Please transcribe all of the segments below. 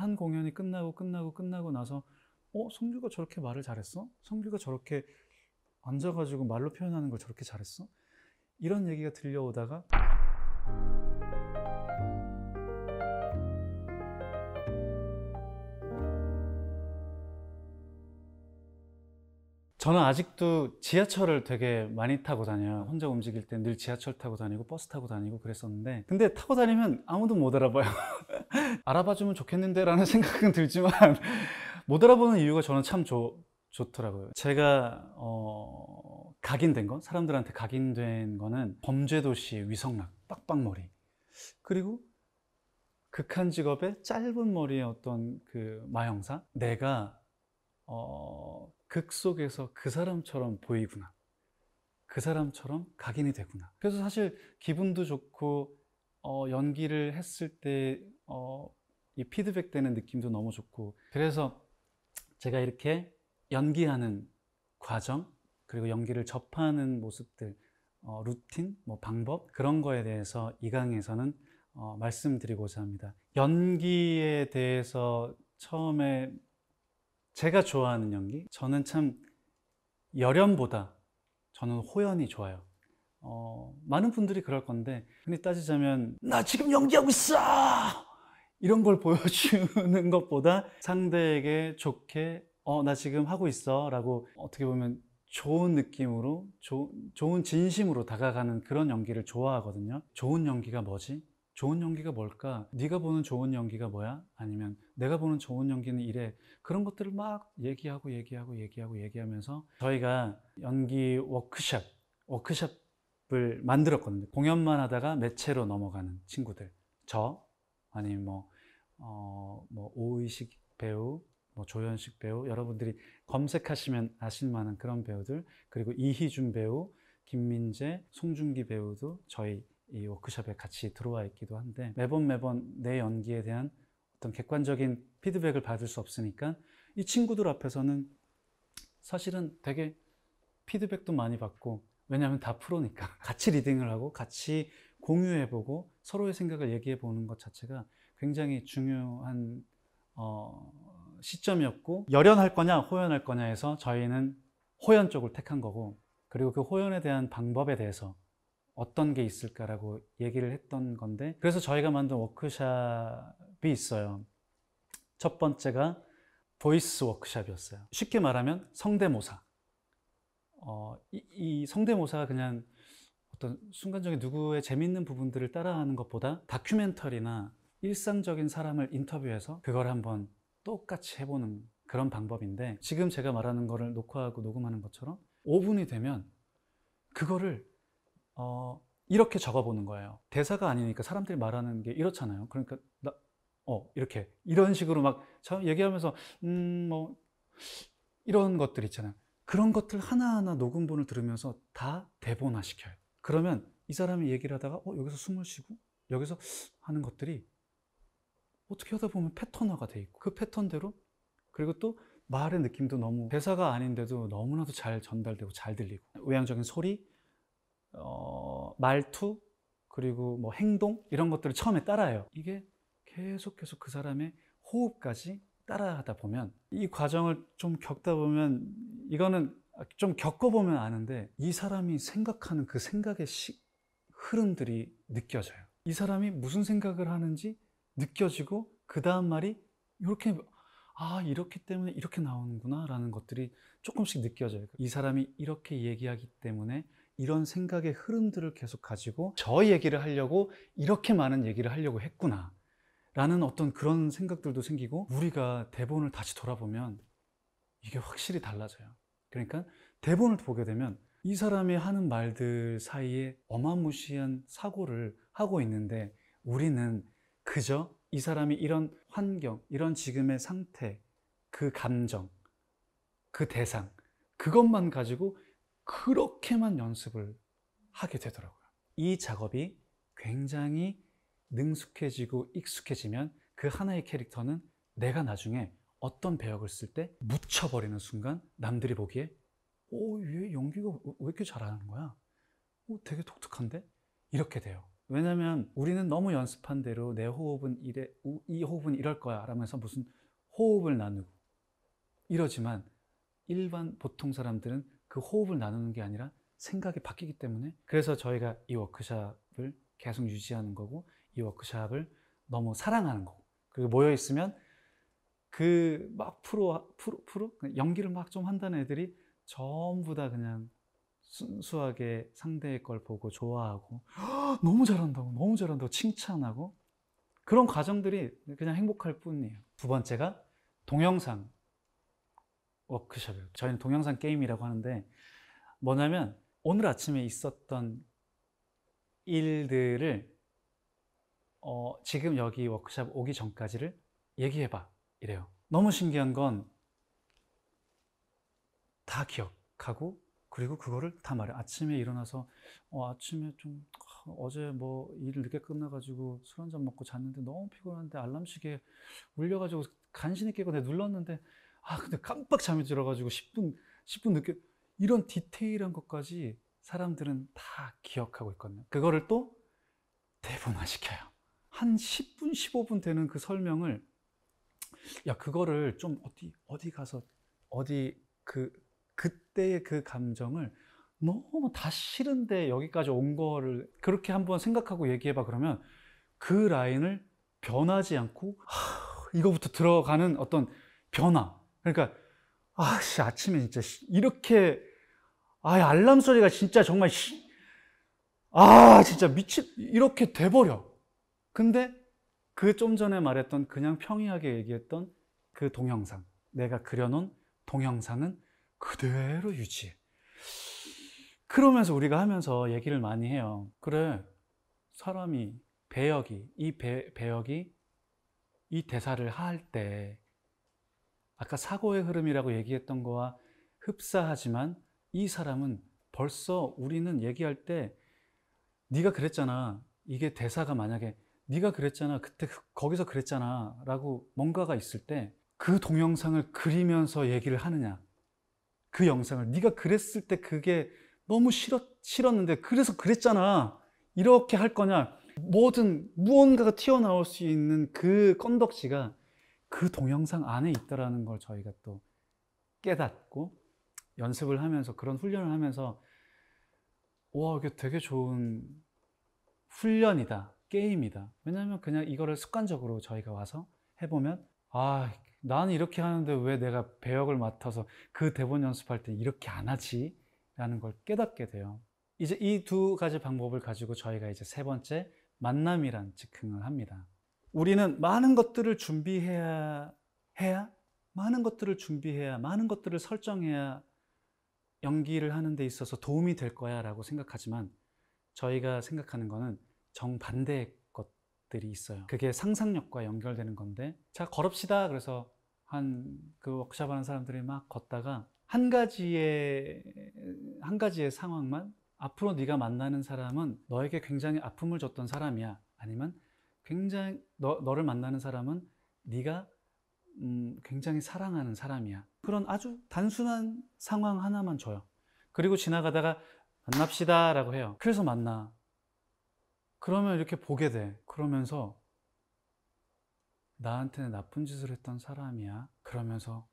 한 공연이 끝나고 끝나고 끝나고 나서 어? 성규가 저렇게 말을 잘했어? 성규가 저렇게 앉아가지고 말로 표현하는 걸 저렇게 잘했어? 이런 얘기가 들려오다가 저는 아직도 지하철을 되게 많이 타고 다녀요. 혼자 움직일 때늘 지하철 타고 다니고 버스 타고 다니고 그랬었는데 근데 타고 다니면 아무도 못 알아봐요. 알아봐주면 좋겠는데 라는 생각은 들지만 못 알아보는 이유가 저는 참 좋, 좋더라고요. 제가 어, 각인된 건 사람들한테 각인된 거는 범죄도시 위성락, 빡빡머리 그리고 극한 직업의 짧은 머리의 어떤 그 마형사 내가 어, 극 속에서 그 사람처럼 보이구나. 그 사람처럼 각인이 되구나. 그래서 사실 기분도 좋고, 어, 연기를 했을 때, 어, 이 피드백 되는 느낌도 너무 좋고. 그래서 제가 이렇게 연기하는 과정, 그리고 연기를 접하는 모습들, 어, 루틴, 뭐 방법, 그런 거에 대해서 이 강에서는 어, 말씀드리고자 합니다. 연기에 대해서 처음에 제가 좋아하는 연기? 저는 참여련보다 저는 호연이 좋아요. 어, 많은 분들이 그럴 건데 흔히 따지자면 나 지금 연기하고 있어! 이런 걸 보여주는 것보다 상대에게 좋게 어, 나 지금 하고 있어 라고 어떻게 보면 좋은 느낌으로 조, 좋은 진심으로 다가가는 그런 연기를 좋아하거든요. 좋은 연기가 뭐지? 좋은 연기가 뭘까? 네가 보는 좋은 연기가 뭐야? 아니면 내가 보는 좋은 연기는 이래. 그런 것들을 막 얘기하고 얘기하고 얘기하고 얘기하면서 저희가 연기 워크샵, 워크샵을 만들었거든요. 공연만 하다가 매체로 넘어가는 친구들. 저 아니면 뭐, 어, 뭐 오의식 배우, 뭐 조현식 배우, 여러분들이 검색하시면 아실 만한 그런 배우들, 그리고 이희준 배우, 김민재, 송중기 배우도 저희 이 워크숍에 같이 들어와 있기도 한데 매번 매번 내 연기에 대한 어떤 객관적인 피드백을 받을 수 없으니까 이 친구들 앞에서는 사실은 되게 피드백도 많이 받고 왜냐하면 다 프로니까 같이 리딩을 하고 같이 공유해보고 서로의 생각을 얘기해보는 것 자체가 굉장히 중요한 어, 시점이었고 열연할 거냐 호연할 거냐해서 저희는 호연 쪽을 택한 거고 그리고 그 호연에 대한 방법에 대해서 어떤 게 있을까라고 얘기를 했던 건데 그래서 저희가 만든 워크샵이 있어요. 첫 번째가 보이스 워크샵이었어요. 쉽게 말하면 성대모사. 어, 이, 이 성대모사가 그냥 어떤 순간적인 누구의 재밌는 부분들을 따라하는 것보다 다큐멘터리나 일상적인 사람을 인터뷰해서 그걸 한번 똑같이 해보는 그런 방법인데 지금 제가 말하는 거를 녹화하고 녹음하는 것처럼 5분이 되면 그거를 어, 이렇게 적어보는 거예요. 대사가 아니니까 사람들이 말하는 게 이렇잖아요. 그러니까 나, 어, 이렇게 이런 식으로 막 얘기하면서 음, 뭐 이런 것들 있잖아요. 그런 것들 하나하나 녹음본을 들으면서 다 대본화 시켜요. 그러면 이 사람이 얘기를 하다가 어, 여기서 숨을 쉬고 여기서 하는 것들이 어떻게 하다 보면 패턴화가 돼 있고 그 패턴대로 그리고 또 말의 느낌도 너무 대사가 아닌데도 너무나도 잘 전달되고 잘 들리고 외향적인 소리 말투, 그리고 뭐 행동 이런 것들을 처음에 따라해요. 이게 계속 계속 그 사람의 호흡까지 따라하다 보면 이 과정을 좀 겪다 보면 이거는 좀 겪어보면 아는데 이 사람이 생각하는 그 생각의 시, 흐름들이 느껴져요. 이 사람이 무슨 생각을 하는지 느껴지고 그 다음 말이 이렇게 아 이렇게 때문에 이렇게 나오는구나 라는 것들이 조금씩 느껴져요. 이 사람이 이렇게 얘기하기 때문에 이런 생각의 흐름들을 계속 가지고 저 얘기를 하려고 이렇게 많은 얘기를 하려고 했구나 라는 어떤 그런 생각들도 생기고 우리가 대본을 다시 돌아보면 이게 확실히 달라져요 그러니까 대본을 보게 되면 이 사람이 하는 말들 사이에 어마무시한 사고를 하고 있는데 우리는 그저 이 사람이 이런 환경, 이런 지금의 상태, 그 감정, 그 대상 그것만 가지고 그렇게만 연습을 하게 되더라고요. 이 작업이 굉장히 능숙해지고 익숙해지면 그 하나의 캐릭터는 내가 나중에 어떤 배역을 쓸 때 묻혀버리는 순간 남들이 보기에 오, 어, 얘 연기가 왜 이렇게 잘하는 거야? 오, 어, 되게 독특한데? 이렇게 돼요. 왜냐면 우리는 너무 연습한 대로 내 호흡은 이래, 이 호흡은 이럴 거야 라면서 무슨 호흡을 나누고 이러지만 일반 보통 사람들은 그 호흡을 나누는 게 아니라 생각이 바뀌기 때문에 그래서 저희가 이 워크샵을 계속 유지하는 거고 이 워크샵을 너무 사랑하는 거고 그리고 모여 있으면 그 막 프로 프로 프로 연기를 막 좀 한다는 애들이 전부 다 그냥 순수하게 상대의 걸 보고 좋아하고 너무 잘한다고 너무 잘한다고 칭찬하고 그런 과정들이 그냥 행복할 뿐이에요. 두 번째가 동영상 워크숍이에요. 저희는 동영상 게임이라고 하는데 뭐냐면 오늘 아침에 있었던 일들을 어, 지금 여기 워크숍 오기 전까지를 얘기해봐 이래요. 너무 신기한 건 다 기억하고 그리고 그거를 다 말해. 아침에 일어나서 어, 아침에 좀 어제 뭐 일을 늦게 끝나가지고 술 한잔 먹고 잤는데 너무 피곤한데 알람 시계 울려가지고 간신히 깨고 내가 눌렀는데 아, 근데 깜빡 잠이 들어가지고 10분, 10분 늦게. 이런 디테일한 것까지 사람들은 다 기억하고 있거든요. 그거를 또 대본화 시켜요. 한 10분, 15분 되는 그 설명을, 야, 그거를 좀 어디, 어디 가서, 어디 그, 그때의 그 감정을 너무 다 싫은데 여기까지 온 거를 그렇게 한번 생각하고 얘기해봐 그러면 그 라인을 변하지 않고, 하, 이거부터 들어가는 어떤 변화, 그러니까 아씨 아침에 진짜 이렇게 아 알람 소리가 진짜 정말 씨, 아 진짜 미친 이렇게 돼버려. 근데 그 좀 전에 말했던 그냥 평이하게 얘기했던 그 동영상 내가 그려놓은 동영상은 그대로 유지해. 그러면서 우리가 하면서 얘기를 많이 해요. 그래, 사람이 배역이 이 배, 배역이 이 대사를 할때 아까 사고의 흐름이라고 얘기했던 거와 흡사하지만 이 사람은 벌써 우리는 얘기할 때 네가 그랬잖아. 이게 대사가 만약에 네가 그랬잖아. 그때 거기서 그랬잖아. 라고 뭔가가 있을 때 그 동영상을 그리면서 얘기를 하느냐. 그 영상을 네가 그랬을 때 그게 너무 싫었, 싫었는데 그래서 그랬잖아. 이렇게 할 거냐. 뭐든 무언가가 튀어나올 수 있는 그 건덕지가 그 동영상 안에 있다라는 걸 저희가 또 깨닫고 연습을 하면서 그런 훈련을 하면서 와 이게 되게 좋은 훈련이다 게임이다 왜냐하면 그냥 이거를 습관적으로 저희가 와서 해보면 아 나는 이렇게 하는데 왜 내가 배역을 맡아서 그 대본 연습할 때 이렇게 안 하지? 라는 걸 깨닫게 돼요 이제 이 두 가지 방법을 가지고 저희가 이제 세 번째 만남이란 즉흥을 합니다 우리는 많은 것들을 준비해야 해야 많은 것들을 준비해야 많은 것들을 설정해야 연기를 하는 데 있어서 도움이 될 거야라고 생각하지만 저희가 생각하는 거는 정반대의 것들이 있어요. 그게 상상력과 연결되는 건데 자 걸읍시다 그래서 한 그 워크샵 하는 사람들이 막 걷다가 한 가지의 한 가지의 상황만 앞으로 네가 만나는 사람은 너에게 굉장히 아픔을 줬던 사람이야 아니면 굉장히 너, 너를 만나는 사람은 네가 음, 굉장히 사랑하는 사람이야. 그런 아주 단순한 상황 하나만 줘요. 그리고 지나가다가 만납시다 라고 해요. 그래서 만나. 그러면 이렇게 보게 돼. 그러면서 나한테 나쁜 짓을 했던 사람이야. 그러면서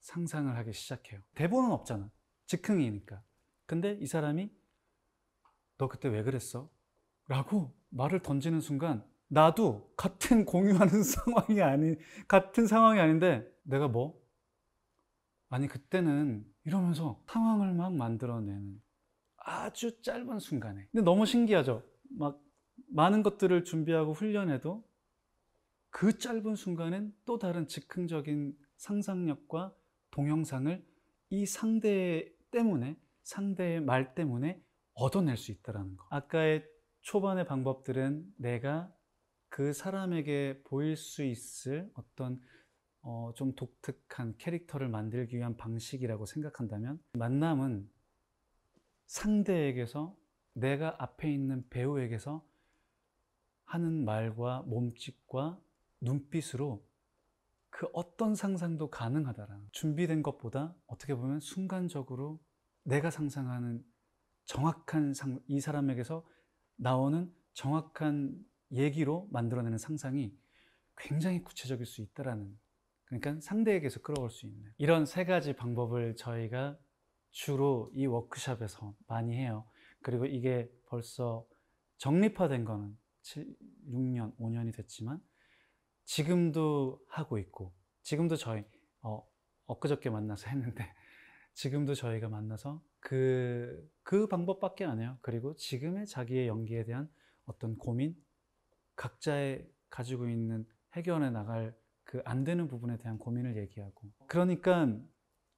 상상을 하기 시작해요. 대본은 없잖아. 즉흥이니까. 근데 이 사람이 너 그때 왜 그랬어? 라고 말을 던지는 순간 나도 같은 공유하는 상황이 아닌 같은 상황이 아닌데 내가 뭐? 아니 그때는 이러면서 상황을 막 만들어내는 아주 짧은 순간에 근데 너무 신기하죠? 막 많은 것들을 준비하고 훈련해도 그 짧은 순간엔 또 다른 즉흥적인 상상력과 동영상을 이 상대 때문에 상대의 말 때문에 얻어낼 수 있다는 거. 아까의 초반의 방법들은 내가 그 사람에게 보일 수 있을 어떤 어, 좀 독특한 캐릭터를 만들기 위한 방식이라고 생각한다면 만남은 상대에게서 내가 앞에 있는 배우에게서 하는 말과 몸짓과 눈빛으로 그 어떤 상상도 가능하다라는 준비된 것보다 어떻게 보면 순간적으로 내가 상상하는 정확한 상, 이 사람에게서 나오는 정확한 얘기로 만들어내는 상상이 굉장히 구체적일 수 있다라는 그러니까 상대에게서 끌어올 수 있는 이런 세 가지 방법을 저희가 주로 이워크숍에서 많이 해요. 그리고 이게 벌써 정립화된 거는 7, 6년, 5년이 됐지만 지금도 하고 있고 지금도 저희 어, 엊그저께 만나서 했는데 지금도 저희가 만나서 그, 그 방법밖에 안 해요. 그리고 지금의 자기의 연기에 대한 어떤 고민, 각자의 가지고 있는 해결해 나갈 그 안 되는 부분에 대한 고민을 얘기하고 그러니까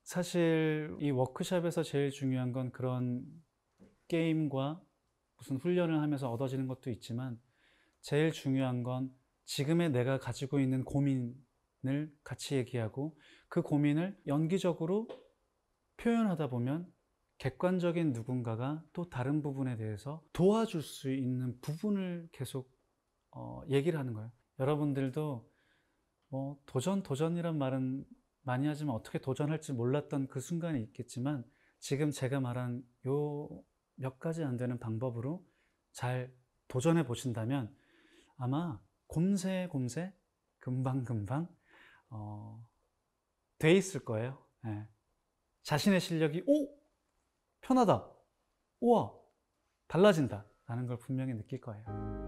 사실 이 워크샵에서 제일 중요한 건 그런 게임과 무슨 훈련을 하면서 얻어지는 것도 있지만 제일 중요한 건 지금의 내가 가지고 있는 고민을 같이 얘기하고 그 고민을 연기적으로 표현하다 보면 객관적인 누군가가 또 다른 부분에 대해서 도와줄 수 있는 부분을 계속 어, 얘기를 하는 거예요. 여러분들도 뭐 도전 도전이란 말은 많이 하지만 어떻게 도전할지 몰랐던 그 순간이 있겠지만 지금 제가 말한 요 몇 가지 안 되는 방법으로 잘 도전해 보신다면 아마 곰새 곰새 금방 금방 어, 돼 있을 거예요. 예. 자신의 실력이 오 편하다 우와 달라진다 라는 걸 분명히 느낄 거예요.